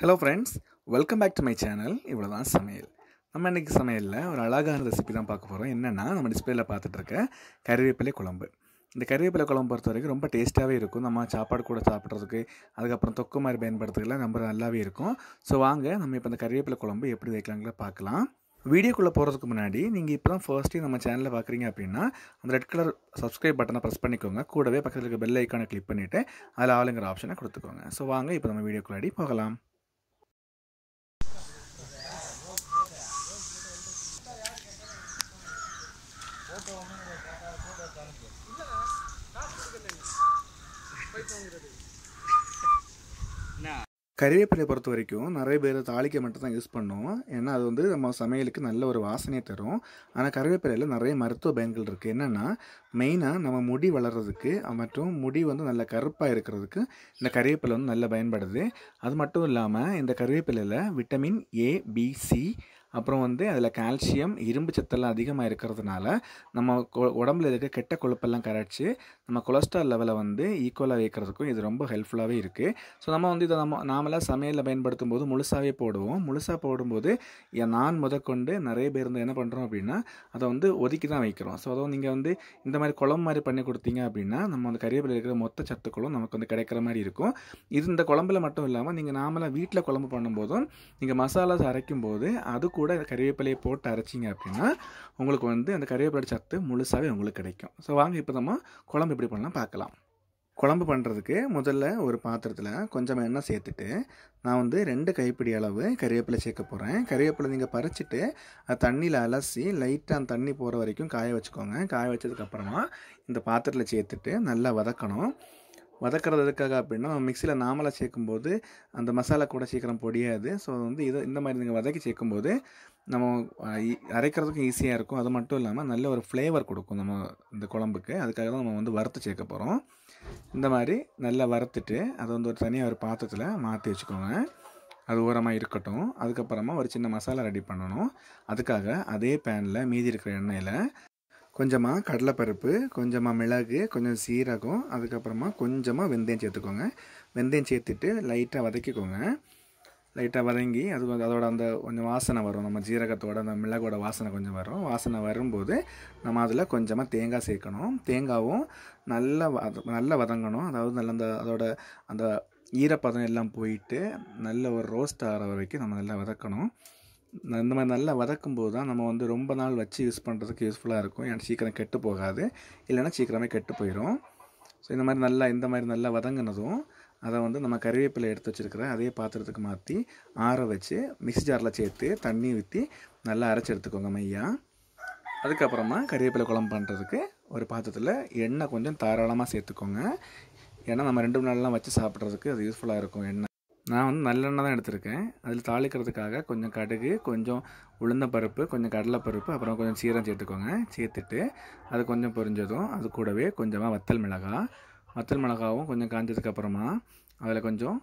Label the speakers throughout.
Speaker 1: hello friends welcome back to my channel இவ்வளோ தான் சமையல் நம்ம இன்றைக்கி சமையலில் ஒரு அழகான ரெசிபி தான் பார்க்க போகிறோம் என்னென்னா நம்ம டிஸ்பிளேயில் பார்த்துட்ருக்க கறிவேப்பிலை குழம்பு இந்த கறிவேப்பிலை குழம்பு பொறுத்த வரைக்கும் ரொம்ப டேஸ்ட்டாகவே இருக்கும் நம்ம சாப்பாடு கூட சாப்பிட்றதுக்கு அதுக்கப்புறம் தொக்கு மாதிரி பயன்படுத்துக்கலாம் ரொம்ப நல்லாவே இருக்கும் ஸோ வாங்க நம்ம இப்போ இந்த கறிவேப்பிலை குழம்பு எப்படி வைக்கலாங்களா பார்க்கலாம் வீடியோக்குள்ளே போகிறதுக்கு முன்னாடி நீங்கள் இப்போ தான் ஃபர்ஸ்ட்டு நம்ம சேனலில் பார்க்குறீங்க அப்படின்னா அந்த ரெட் கலர் சப்ஸ்கிரைப் பட்டனை ப்ரெஸ் பண்ணிக்கோங்க கூடவே பக்கத்தில் இருக்க பெல் ஐக்கானை கிளிக் பண்ணிவிட்டு அதில் ஆளுங்கிற ஆப்ஷனை கொடுத்துக்கோங்க ஸோ வாங்க இப்போ நம்ம வீடியோக்குள்ளாடி போகலாம் கறிவேப்பிலையை பொறுத்த வரைக்கும் நிறைய பேர் தாளிக்க மட்டும் தான் யூஸ் பண்ணுவோம் ஏன்னா அது வந்து நம்ம சமையலுக்கு நல்ல ஒரு வாசனையை தரும் ஆனால் கறிவேப்பிலையில் நிறைய மருத்துவ பயன்கள் இருக்குது என்னென்னா மெயினாக நம்ம முடி வளர்கிறதுக்கு மற்றும் முடி வந்து நல்ல கருப்பாக இருக்கிறதுக்கு இந்த கறிவேப்பிலை வந்து நல்லா பயன்படுது அது மட்டும் இல்லாமல் இந்த கறிவேப்பிலையில் விட்டமின் ஏ பிசி அப்புறம் வந்து அதில் கால்சியம் இரும்பு சத்தெல்லாம் அதிகமாக இருக்கிறதுனால நம்ம உடம்புல இருக்க கெட்ட கொழுப்பெல்லாம் கரைச்சி நம்ம கொலஸ்ட்ரால் லெவலை வந்து ஈக்குவலாக வைக்கிறதுக்கும் இது ரொம்ப ஹெல்ப்ஃபுல்லாகவே இருக்குது ஸோ நம்ம வந்து இதை நம்ம நாமளாக சமையலில் பயன்படுத்தும் போது முழுசாகவே போடுவோம் முழுசாக போடும்போது நான் முதற்கொண்டு நிறைய பேர் வந்து என்ன பண்ணுறோம் அப்படின்னா அதை வந்து ஒதுக்கி தான் வைக்கிறோம் ஸோ அதுவும் நீங்கள் வந்து இந்த மாதிரி குழம்பு மாதிரி பண்ணி கொடுத்தீங்க அப்படின்னா நம்ம அந்த கறிவேப்பில் இருக்கிற மொத்த சத்துக்களும் நமக்கு வந்து கிடைக்கிற மாதிரி இருக்கும் இது இந்த குழம்புல மட்டும் இல்லாமல் நீங்கள் நாமளாக வீட்டில் குழம்பு பண்ணும்போதும் நீங்கள் மசாலாஸ் அரைக்கும் போது அது கூட கூட இந்த கறிவேப்பிலையை போட்டு அரைச்சிங்க அப்படின்னா உங்களுக்கு வந்து அந்த கறிவேப்பிலை சத்து முழுசாகவே உங்களுக்கு கிடைக்கும் ஸோ வாங்க இப்போ நம்ம குழம்பு எப்படி பண்ணலாம் பார்க்கலாம் குழம்பு பண்ணுறதுக்கு முதல்ல ஒரு பாத்திரத்தில் கொஞ்சம் எண்ணெய் சேர்த்துட்டு நான் வந்து ரெண்டு கைப்பிடி அளவு கறிவேப்பிலை சேர்க்க போகிறேன் கறிவேப்பிலை நீங்கள் பறிச்சிட்டு அது தண்ணியில் அலசி லைட்டாக அந்த தண்ணி போகிற வரைக்கும் காய வச்சுக்கோங்க காய வச்சதுக்கப்புறமா இந்த பாத்திரத்தில் சேர்த்துட்டு நல்லா வதக்கணும் வதக்கிறது எதுக்காக அப்படின்னா நம்ம மிக்சியில் நாமலாக சேர்க்கும்போது அந்த மசாலா கூட சீக்கிரம் பொடியாது ஸோ வந்து இதை இந்த மாதிரி நீங்கள் வதக்கி சேர்க்கும்போது நம்ம அரைக்கிறதுக்கும் ஈஸியாக இருக்கும் அது மட்டும் இல்லாமல் நல்ல ஒரு ஃப்ளேவர் கொடுக்கும் நம்ம இந்த குழம்புக்கு அதுக்காக தான் நம்ம வந்து வறுத்து சேர்க்க போகிறோம் இந்த மாதிரி நல்லா வறுத்துட்டு அதை வந்து ஒரு தனியாக ஒரு பாத்திரத்தில் மாற்றி வச்சுக்கோங்க அது ஓரமாக இருக்கட்டும் அதுக்கப்புறமா ஒரு சின்ன மசாலா ரெடி பண்ணணும் அதுக்காக அதே பேனில் மீதி இருக்கிற எண்ணெயில் கொஞ்சமாக கடலைப்பருப்பு கொஞ்சமாக மிளகு கொஞ்சம் சீரகம் அதுக்கப்புறமா கொஞ்சமாக வெந்தயம் சேர்த்துக்கோங்க வெந்தயம் சேர்த்துட்டு லைட்டாக வதக்கிக்கோங்க லைட்டாக வதங்கி அது அதோட அந்த கொஞ்சம் வாசனை வரும் நம்ம ஜீரகத்தோட அந்த மிளகோட வாசனை கொஞ்சம் வரும் வாசனை வரும்போது நம்ம அதில் கொஞ்சமாக தேங்காய் சேர்க்கணும் தேங்காவும் நல்லா நல்லா வதங்கணும் அதாவது நல்ல அந்த அதோட அந்த ஈரப்பதம் எல்லாம் போயிட்டு நல்ல ஒரு ரோஸ்ட் ஆகிற வரைக்கும் நம்ம நல்லா வதக்கணும் இந்த மாதிரி நல்லா வதக்கும் போது தான் நம்ம வந்து ரொம்ப நாள் வச்சு யூஸ் பண்ணுறதுக்கு யூஸ்ஃபுல்லாக இருக்கும் ஏன்னா சீக்கிரம் கெட்டு போகாது இல்லைன்னா சீக்கிரமே கெட்டு போயிடும் ஸோ இந்த மாதிரி நல்லா இந்த மாதிரி நல்லா வதங்கினதும் அதை வந்து நம்ம கறிவேப்பிலை எடுத்து வச்சுருக்கிற அதே பாத்திரத்துக்கு மாற்றி ஆற வச்சு மிக்ஸி ஜாரில் சேர்த்து தண்ணி ஊற்றி நல்லா அரைச்சி எடுத்துக்கோங்க மையா அதுக்கப்புறமா கறிவேப்பிலை குழம்பு பண்ணுறதுக்கு ஒரு பாத்திரத்தில் எண்ணெய் கொஞ்சம் தாராளமாக சேர்த்துக்கோங்க ஏன்னா நம்ம ரெண்டு மூணு நாள்லாம் வச்சு சாப்பிட்றதுக்கு அது யூஸ்ஃபுல்லாக இருக்கும் எண்ணெய் நான் வந்து நல்லெண்ணெய் தான் எடுத்திருக்கேன் அதில் தாளிக்கிறதுக்காக கொஞ்சம் கடுகு கொஞ்சம் உளுந்த பருப்பு கொஞ்சம் கடலைப்பருப்பு அப்புறம் கொஞ்சம் சீரம் சேர்த்துக்கோங்க சேர்த்துட்டு அது கொஞ்சம் பொரிஞ்சதும் அது கூடவே கொஞ்சமாக வத்தல் மிளகா வத்தல் மிளகாவும் கொஞ்சம் காஞ்சதுக்கப்புறமா அதில் கொஞ்சம்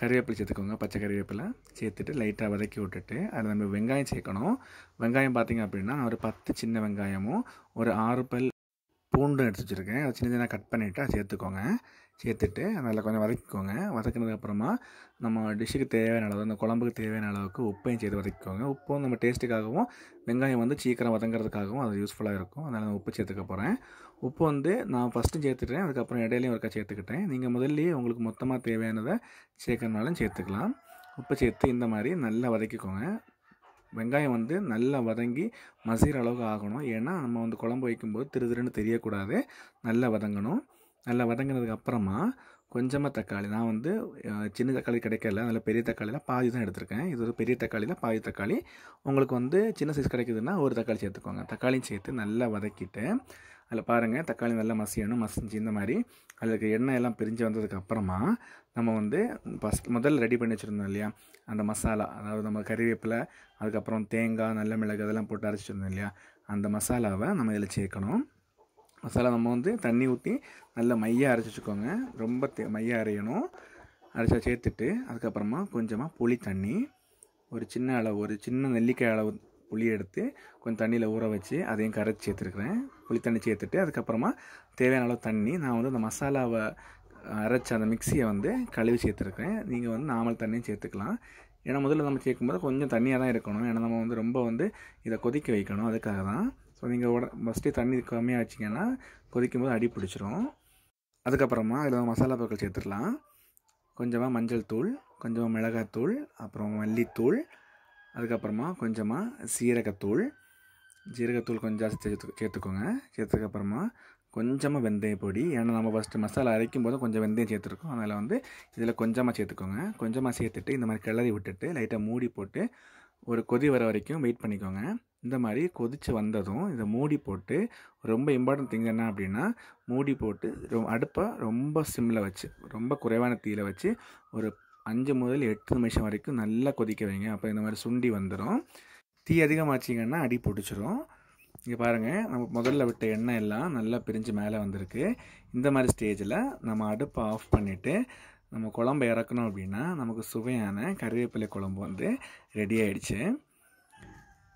Speaker 1: கறிவேப்பிலை சேர்த்துக்கோங்க பச்சை கறிவேப்பிலை சேர்த்துட்டு லைட்டாக வதக்கி விட்டுட்டு அதில் நம்ம வெங்காயம் சேர்க்கணும் வெங்காயம் பார்த்திங்க அப்படின்னா ஒரு பத்து சின்ன வெங்காயமும் ஒரு ஆறு பல் பூண்டும் எடுத்து வச்சுருக்கேன் அதை சின்ன சின்ன கட் பண்ணிவிட்டு அதை சேர்த்துக்கோங்க சேர்த்துட்டு அதில் கொஞ்சம் வதக்கிக்கோங்க வதக்கினதுக்கப்புறமா நம்ம டிஷ்ஷுக்கு தேவையான அளவு அந்த குழம்புக்கு தேவையான அளவுக்கு உப்பையும் சேர்த்து வதக்கிக்கோங்க உப்பும் நம்ம டேஸ்ட்டுக்காகவும் வெங்காயம் வந்து சீக்கிரம் வதங்குறதுக்காகவும் அது யூஸ்ஃபுல்லாக இருக்கும் அதனால் நான் உப்பு சேர்த்துக்க போகிறேன் உப்பு வந்து நான் ஃபஸ்ட்டு சேர்த்துட்டேன் அதுக்கப்புறம் இடையிலையும் ஒருக்கா சேர்த்துக்கிட்டேன் நீங்கள் முதல்லையே உங்களுக்கு மொத்தமாக தேவையானதை சேர்க்கறனாலும் சேர்த்துக்கலாம் உப்பு சேர்த்து இந்த மாதிரி நல்லா வதக்கிக்கோங்க வெங்காயம் வந்து நல்லா வதங்கி மசிற அளவுக்கு ஆகணும் ஏன்னா நம்ம வந்து குழம்பு வைக்கும்போது திரு திருன்னு தெரியக்கூடாது நல்லா வதங்கணும் நல்லா வதங்கினதுக்கு அப்புறமா கொஞ்சமாக தக்காளி நான் வந்து சின்ன தக்காளி கிடைக்கல அதில் பெரிய தக்காளியில் பாதி தான் எடுத்திருக்கேன் இது ஒரு பெரிய தக்காளியில் பாதி தக்காளி உங்களுக்கு வந்து சின்ன சைஸ் கிடைக்குதுன்னா ஒரு தக்காளி சேர்த்துக்கோங்க தக்காளியும் சேர்த்து நல்லா வதக்கிட்டு அதில் பாருங்கள் தக்காளி நல்லா மசியணும் மசிஞ்சு இந்த மாதிரி அதுக்கு எண்ணெய் எல்லாம் பிரிஞ்சு வந்ததுக்கு அப்புறமா நம்ம வந்து ஃபஸ்ட் முதல்ல ரெடி பண்ணி வச்சுருந்தோம் இல்லையா அந்த மசாலா அதாவது நம்ம கறிவேப்பில் அதுக்கப்புறம் தேங்காய் நல்ல மிளகு அதெல்லாம் போட்டு அரைச்சிருந்தோம் இல்லையா அந்த மசாலாவை நம்ம இதில் சேர்க்கணும் மசாலா நம்ம வந்து தண்ணி ஊற்றி நல்லா மையாக அரைச்சி வச்சுக்கோங்க ரொம்ப தே மையாக அரையணும் அரைச்சா சேர்த்துட்டு அதுக்கப்புறமா கொஞ்சமாக புளி தண்ணி ஒரு சின்ன அளவு ஒரு சின்ன நெல்லிக்காய் அளவு புளி எடுத்து கொஞ்சம் தண்ணியில் ஊற வச்சு அதையும் கரைச்சி சேர்த்துருக்குறேன் புளி தண்ணி சேர்த்துட்டு அதுக்கப்புறமா தேவையான அளவு தண்ணி நான் வந்து அந்த மசாலாவை அரைச்ச அந்த மிக்சியை வந்து கழுவி சேர்த்துருக்குறேன் நீங்கள் வந்து நாமல் தண்ணியும் சேர்த்துக்கலாம் ஏன்னா முதல்ல நம்ம சேர்க்கும்போது கொஞ்சம் தண்ணியாக தான் இருக்கணும் ஏன்னா நம்ம வந்து ரொம்ப வந்து இதை கொதிக்க வைக்கணும் அதுக்காக தான் ஸோ நீங்கள் உட ஃபஸ்ட்டு தண்ணி வச்சிங்கன்னா கொதிக்கும் போது அடி பிடிச்சிரும் அதுக்கப்புறமா அதில் மசாலா பொருட்கள் சேர்த்துடலாம் கொஞ்சமாக மஞ்சள் தூள் கொஞ்சமாக மிளகாத்தூள் அப்புறம் மல்லித்தூள் அதுக்கப்புறமா கொஞ்சமாக சீரகத்தூள் ஜீரகத்தூள் கொஞ்சம் ஜாஸ்தி சேர்த்து சேர்த்துக்கோங்க சேர்த்ததுக்கப்புறமா கொஞ்சமாக வெந்தய பொடி ஏன்னா நம்ம ஃபஸ்ட்டு மசாலா அரைக்கும் போது கொஞ்சம் வெந்தயம் சேர்த்துருக்கோம் அதனால் வந்து இதில் கொஞ்சமாக சேர்த்துக்கோங்க கொஞ்சமாக சேர்த்துட்டு இந்த மாதிரி கிளறி விட்டுட்டு லைட்டாக மூடி போட்டு ஒரு கொதி வர வரைக்கும் வெயிட் பண்ணிக்கோங்க இந்த மாதிரி கொதித்து வந்ததும் இதை மூடி போட்டு ரொம்ப இம்பார்ட்டன்ட் திங் என்ன அப்படின்னா மூடி போட்டு ரொ அடுப்பை ரொம்ப சிம்மில் வச்சு ரொம்ப குறைவான தீயில் வச்சு ஒரு அஞ்சு முதல் எட்டு நிமிஷம் வரைக்கும் நல்லா கொதிக்க வைங்க அப்போ இந்த மாதிரி சுண்டி வந்துடும் தீ அதிகமாச்சிங்கன்னா அடி பிடிச்சிரும் இங்கே பாருங்கள் நம்ம முதல்ல விட்ட எண்ணெய் எல்லாம் நல்லா பிரிஞ்சு மேலே வந்திருக்கு இந்த மாதிரி ஸ்டேஜில் நம்ம அடுப்பை ஆஃப் பண்ணிவிட்டு நம்ம குழம்பு இறக்கணும் அப்படின்னா நமக்கு சுவையான கறிவேப்பிலை குழம்பு வந்து ரெடி ஆகிடுச்சு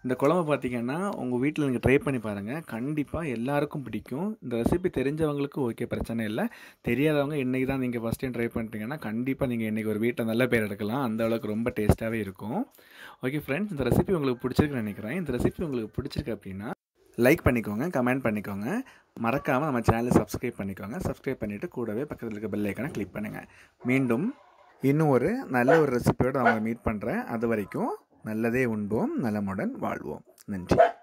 Speaker 1: இந்த குழம்பு பார்த்திங்கன்னா உங்கள் வீட்டில் நீங்கள் ட்ரை பண்ணி பாருங்கள் கண்டிப்பாக எல்லாருக்கும் பிடிக்கும் இந்த ரெசிபி தெரிஞ்சவங்களுக்கு ஓகே பிரச்சனை இல்லை தெரியாதவங்க இன்றைக்கி தான் நீங்கள் ஃபஸ்ட் டைம் ட்ரை பண்ணிட்டீங்கன்னா கண்டிப்பாக நீங்கள் இன்றைக்கி ஒரு வீட்டில் நல்ல பேர் எடுக்கலாம் அந்த அளவுக்கு ரொம்ப டேஸ்ட்டாகவே இருக்கும் ஓகே ஃப்ரெண்ட்ஸ் இந்த ரெசிபி உங்களுக்கு பிடிச்சிருக்குன்னு நினைக்கிறேன் இந்த ரெசிபி உங்களுக்கு பிடிச்சிருக்கு அப்படின்னா லைக் பண்ணிக்கோங்க கமெண்ட் பண்ணிக்கோங்க மறக்காமல் நம்ம சேனலை சப்ஸ்கிரைப் பண்ணிக்கோங்க சப்ஸ்கிரைப் பண்ணிவிட்டு கூடவே பக்கத்தில் இருக்க பெல் ஐக்கனை கிளிக் பண்ணுங்கள் மீண்டும் இன்னும் ஒரு நல்ல ஒரு ரெசிபியோடு அவங்க மீட் பண்ணுறேன் அது வரைக்கும் நல்லதே உண்போம் நலமுடன் வாழ்வோம் நன்றி